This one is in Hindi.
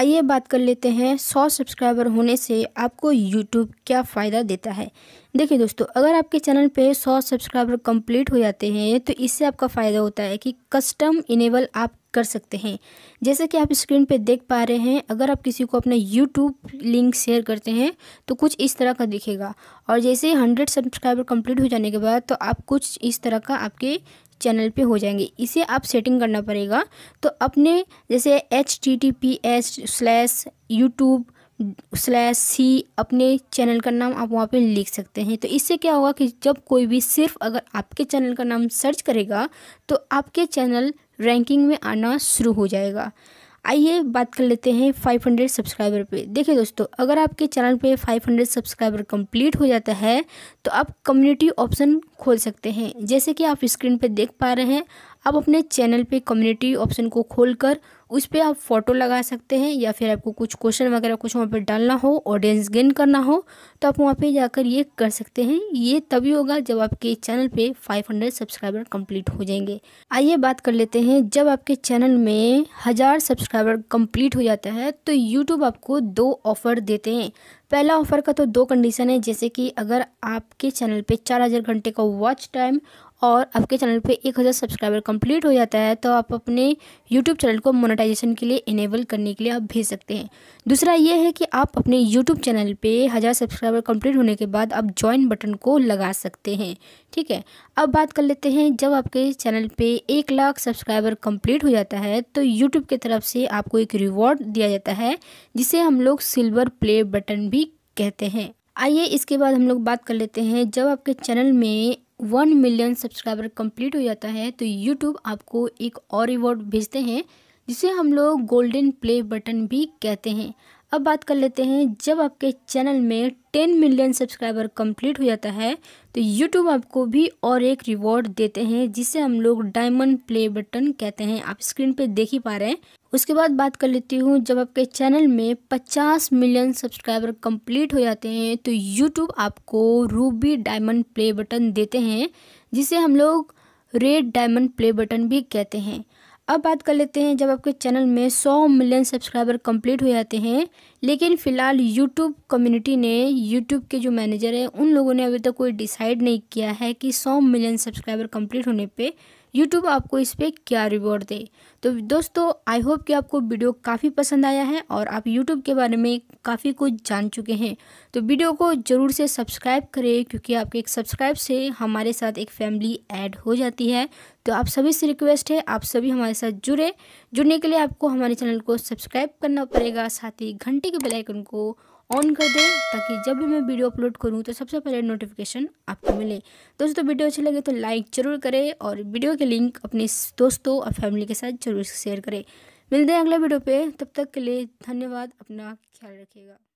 आइए बात कर लेते हैं सौ सब्सक्राइबर होने से आपको यूट्यूब क्या फ़ायदा देता है देखिए दोस्तों अगर आपके चैनल पे सौ सब्सक्राइबर कंप्लीट हो जाते हैं तो इससे आपका फ़ायदा होता है कि कस्टम इनेबल आप कर सकते हैं जैसे कि आप स्क्रीन पे देख पा रहे हैं अगर आप किसी को अपना यूट्यूब लिंक शेयर करते हैं तो कुछ इस तरह का दिखेगा और जैसे हंड्रेड सब्सक्राइबर कम्प्लीट हो जाने के बाद तो आप कुछ इस तरह का आपके चैनल पे हो जाएंगे इसे आप सेटिंग करना पड़ेगा तो अपने जैसे H T T P H slash YouTube slash C अपने चैनल का नाम आप वहाँ पे लिख सकते हैं तो इससे क्या होगा कि जब कोई भी सिर्फ अगर आपके चैनल का नाम सर्च करेगा तो आपके चैनल रैंकिंग में आना शुरू हो जाएगा आइए बात कर लेते हैं 500 सब्सक्राइबर पे देखिए दोस्तों अगर आपके चैनल पे 500 सब्सक्राइबर कंप्लीट हो जाता है तो आप कम्युनिटी ऑप्शन खोल सकते हैं जैसे कि आप स्क्रीन पे देख पा रहे हैं आप अपने चैनल पे कम्युनिटी ऑप्शन को खोलकर उस पर आप फ़ोटो लगा सकते हैं या फिर आपको कुछ क्वेश्चन वगैरह कुछ वहाँ पर डालना हो ऑडियंस गेन करना हो तो आप वहाँ पे जाकर ये कर सकते हैं ये तभी होगा जब आपके चैनल पे 500 सब्सक्राइबर कंप्लीट हो जाएंगे आइए बात कर लेते हैं जब आपके चैनल में हज़ार सब्सक्राइबर कम्प्लीट हो जाता है तो यूट्यूब आपको दो ऑफ़र देते हैं पहला ऑफ़र का तो दो कंडीशन है जैसे कि अगर आपके चैनल पे 4000 घंटे का वॉच टाइम और आपके चैनल पे एक हज़ार सब्सक्राइबर कंप्लीट हो जाता है तो आप अपने यूट्यूब चैनल को मोनेटाइजेशन के लिए इनेबल करने के लिए आप भेज सकते हैं दूसरा ये है कि आप अपने यूट्यूब चैनल पे हज़ार सब्सक्राइबर कंप्लीट होने के बाद आप ज्वाइन बटन को लगा सकते हैं ठीक है अब बात कर लेते हैं जब आपके चैनल पर एक लाख सब्सक्राइबर कम्प्लीट हो जाता है तो यूट्यूब की तरफ से आपको एक रिवॉर्ड दिया जाता है जिसे हम लोग सिल्वर प्ले बटन भी कहते हैं आइए इसके बाद हम लोग बात कर लेते हैं जब आपके चैनल में वन मिलियन सब्सक्राइबर कंप्लीट हो जाता है तो यूट्यूब आपको एक और रिवॉर्ड भेजते हैं जिसे हम लोग गोल्डन प्ले बटन भी कहते हैं अब बात कर लेते हैं जब आपके चैनल में टेन मिलियन सब्सक्राइबर कंप्लीट हो जाता है तो यूट्यूब आपको भी और एक रिवॉर्ड देते हैं जिसे हम लोग डायमंड प्ले बटन कहते हैं आप स्क्रीन पे देख ही पा रहे हैं उसके बाद बात कर लेती हूँ जब आपके चैनल में 50 मिलियन सब्सक्राइबर कंप्लीट हो जाते हैं तो यूट्यूब आपको रूबी डायमंड प्ले बटन देते हैं जिसे हम लोग रेड डायमंड प्ले बटन भी कहते हैं अब बात कर लेते हैं जब आपके चैनल में 100 मिलियन सब्सक्राइबर कंप्लीट हो जाते हैं लेकिन फ़िलहाल यूट्यूब कम्युनिटी ने यूट्यूब के जो मैनेजर हैं उन लोगों ने अभी तक तो कोई डिसाइड नहीं किया है कि 100 मिलियन सब्सक्राइबर कंप्लीट होने पे यूट्यूब आपको इस पर क्या रिवॉर्ड दे तो दोस्तों आई होप कि आपको वीडियो काफ़ी पसंद आया है और आप यूट्यूब के बारे में काफ़ी कुछ जान चुके हैं तो वीडियो को ज़रूर से सब्सक्राइब करें क्योंकि आपके एक सब्सक्राइब से हमारे साथ एक फैमिली ऐड हो जाती है तो आप सभी से रिक्वेस्ट है आप सभी हमारे साथ जुड़े जुड़ने के लिए आपको हमारे चैनल को सब्सक्राइब करना पड़ेगा साथ ही घंटे के बेलाइकन को ऑन कर दें ताकि जब भी मैं वीडियो अपलोड करूं तो सबसे पहले नोटिफिकेशन आपको मिले दोस्तों वीडियो अच्छी लगे तो लाइक ज़रूर करें और वीडियो के लिंक अपने दोस्तों और फैमिली के साथ जरूर शेयर करें मिलते हैं अगले वीडियो पे तब तक के लिए धन्यवाद अपना ख्याल रखिएगा